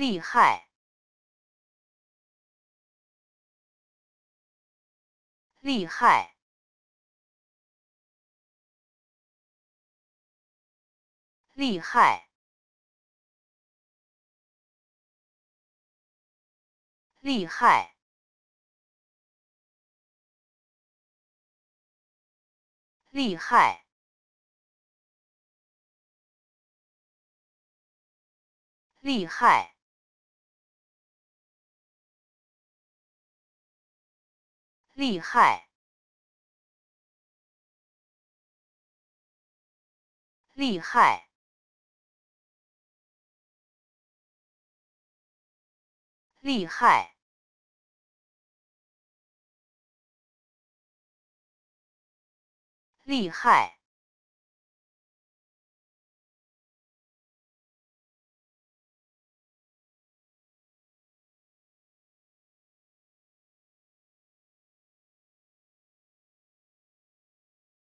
厉害！厉害！厉害！厉害！厉害！厉害！厉害！厉害！厉害！厉害！